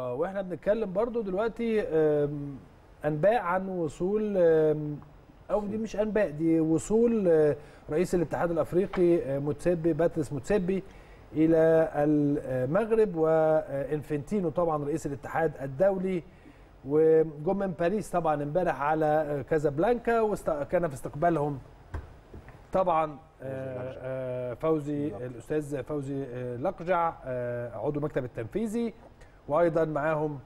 آه، واحنا بنتكلم برضو دلوقتي انباء عن وصول او دي مش انباء دي وصول آه، رئيس الاتحاد الافريقي آه، متسبي باتريس متسبي الى المغرب وانفنتينو طبعا رئيس الاتحاد الدولي وجم من باريس طبعا امبارح على كازابلانكا وكان في استقبالهم طبعا فوزي الاستاذ فوزي لقجع عضو مكتب التنفيذي وايضا معاهم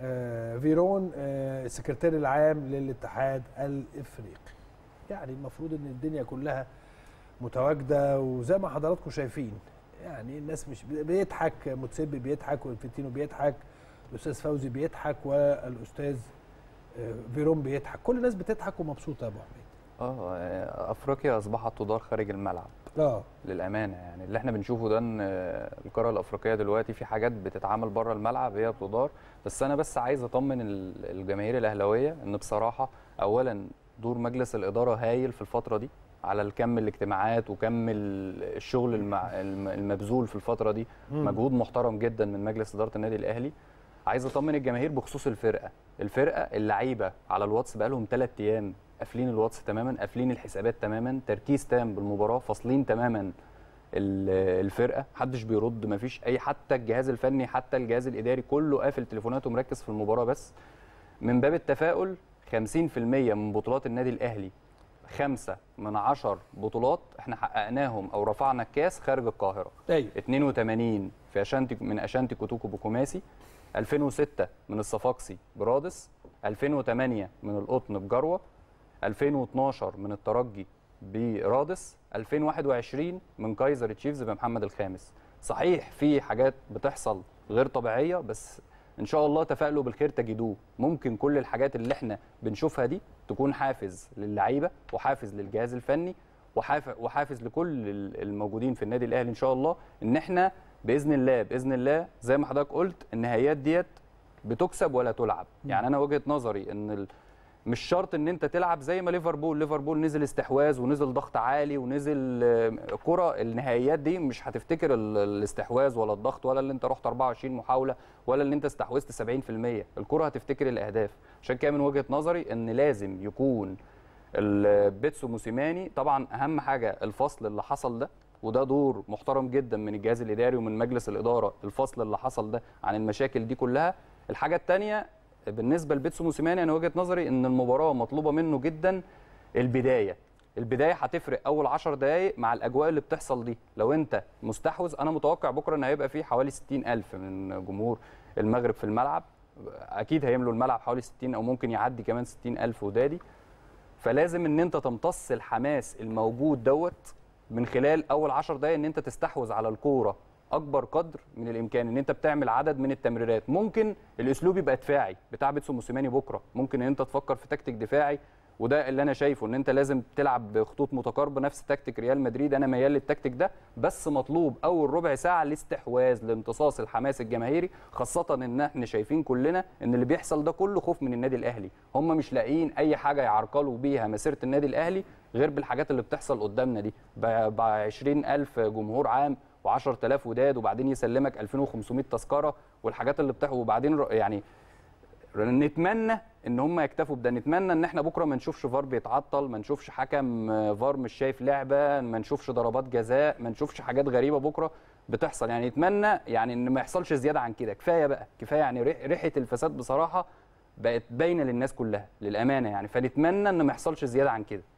آه، فيرون آه، السكرتير العام للاتحاد الافريقي يعني المفروض ان الدنيا كلها متواجده وزي ما حضراتكم شايفين يعني الناس مش بيضحك متسبي بيضحك وانفنتينو بيضحك الاستاذ فوزي بيضحك والاستاذ آه، فيرون بيضحك كل الناس بتضحك ومبسوطه يا ابو حميد اه افريقيا اصبحت تدار خارج الملعب اه للامانه يعني اللي احنا بنشوفه ده ان الكره الافريقيه دلوقتي في حاجات بتتعمل بره الملعب هي بتدار بس انا بس عايز اطمن الجماهير الاهلاويه ان بصراحه اولا دور مجلس الاداره هايل في الفتره دي على الكم الاجتماعات وكم الشغل المبذول في الفتره دي مجهود محترم جدا من مجلس اداره النادي الاهلي عايز اطمن الجماهير بخصوص الفرقه الفرقه اللعيبه على الواتس بقالهم ثلاث ايام قافلين الواتس تماما قافلين الحسابات تماما تركيز تام بالمباراه فاصلين تماما الفرقه محدش بيرد مفيش اي حتى الجهاز الفني حتى الجهاز الاداري كله قافل تليفوناته مركز في المباراه بس من باب التفاؤل 50% من بطولات النادي الاهلي خمسة من عشر بطولات احنا حققناهم او رفعنا الكاس خارج القاهره طيب. أيوة. 82 في اشانتي من اشانتي كوتوكو بكوماسي 2006 من الصفاقسي برادس 2008 من القطن بجروه 2012 من الترجي برادس 2021 من كايزر تشيفز بمحمد الخامس صحيح في حاجات بتحصل غير طبيعيه بس ان شاء الله تفائلوا بالخير تجدوه ممكن كل الحاجات اللي احنا بنشوفها دي تكون حافز للعيبه وحافز للجهاز الفني وحافز لكل الموجودين في النادي الاهلي ان شاء الله ان احنا باذن الله باذن الله زي ما حضرتك قلت النهائيات ديت بتكسب ولا تلعب يعني انا وجهه نظري ان مش شرط ان انت تلعب زي ما ليفربول ليفربول نزل استحواذ ونزل ضغط عالي ونزل آه، كره النهائيات دي مش هتفتكر الاستحواذ ولا الضغط ولا اللي انت رحت 24 محاوله ولا اللي انت استحوذت 70% الكره هتفتكر الاهداف عشان كده من وجهه نظري ان لازم يكون البيتسو موسيماني طبعا اهم حاجه الفصل اللي حصل ده وده دور محترم جدا من الجهاز الاداري ومن مجلس الاداره الفصل اللي حصل ده عن المشاكل دي كلها الحاجه الثانيه بالنسبه لبيتسو موسيماني انا وجهه نظري ان المباراه مطلوبه منه جدا البدايه البدايه هتفرق اول 10 دقائق مع الاجواء اللي بتحصل دي لو انت مستحوذ انا متوقع بكره ان هيبقى فيه حوالي 60000 من جمهور المغرب في الملعب اكيد هيملوا الملعب حوالي 60 او ممكن يعدي كمان 60000 ودادي فلازم ان انت تمتص الحماس الموجود دوت من خلال اول 10 دقائق ان انت تستحوذ على الكوره اكبر قدر من الامكان ان انت بتعمل عدد من التمريرات ممكن الاسلوب يبقى دفاعي بتاع بيتسو موسيماني بكره ممكن ان انت تفكر في تكتيك دفاعي وده اللي انا شايفه ان انت لازم تلعب بخطوط متقاربه نفس تكتيك ريال مدريد انا ميال للتكتيك ده بس مطلوب اول ربع ساعه الاستحواذ لامتصاص الحماس الجماهيري خاصه ان احنا شايفين كلنا ان اللي بيحصل ده كله خوف من النادي الاهلي هم مش لاقيين اي حاجه يعرقلوا بيها مسيره النادي الاهلي غير بالحاجات اللي بتحصل قدامنا دي ب 20000 جمهور عام و10000 وداد وبعدين يسلمك 2500 تذكره والحاجات اللي بتحصل وبعدين يعني نتمنى ان هم يكتفوا بده نتمنى ان احنا بكره ما نشوفش فار بيتعطل ما نشوفش حكم فار مش شايف لعبه ما نشوفش ضربات جزاء ما نشوفش حاجات غريبه بكره بتحصل يعني نتمنى يعني ان ما يحصلش زياده عن كده كفايه بقى كفايه يعني ريحه الفساد بصراحه بقت باينه للناس كلها للامانه يعني فنتمنى ان ما يحصلش زياده عن كده